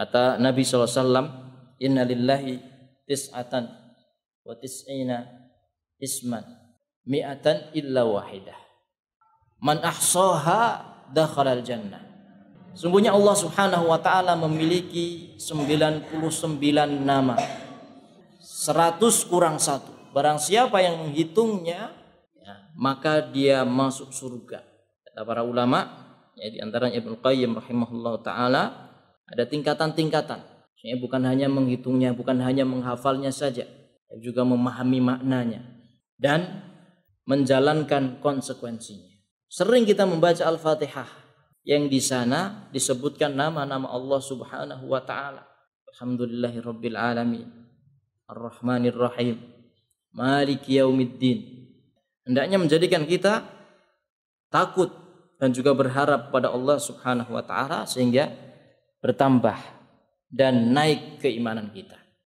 Kata Nabi SAW, Inna lillahi tis'atan wa tis'ina isman mi'atan illa wahidah. Man ahsaha dakhalal jannah. Sungguhnya Allah Subhanahu wa taala memiliki 99 nama. 100 kurang satu. Barang siapa yang menghitungnya ya, maka dia masuk surga. Kata para ulama, ya di antaranya Ibnu Qayyim rahimahullah taala, ada tingkatan-tingkatan. Ya, bukan hanya menghitungnya, bukan hanya menghafalnya saja, tapi juga memahami maknanya dan menjalankan konsekuensinya. Sering kita membaca Al-Fatihah yang di sana disebutkan nama-nama Allah Subhanahu wa taala. Alhamdulillahirabbil alamin. Ar-Rahmanir Rahim. Maliki yaumiddin. Hendaknya menjadikan kita takut dan juga berharap pada Allah Subhanahu wa taala sehingga bertambah dan naik keimanan kita.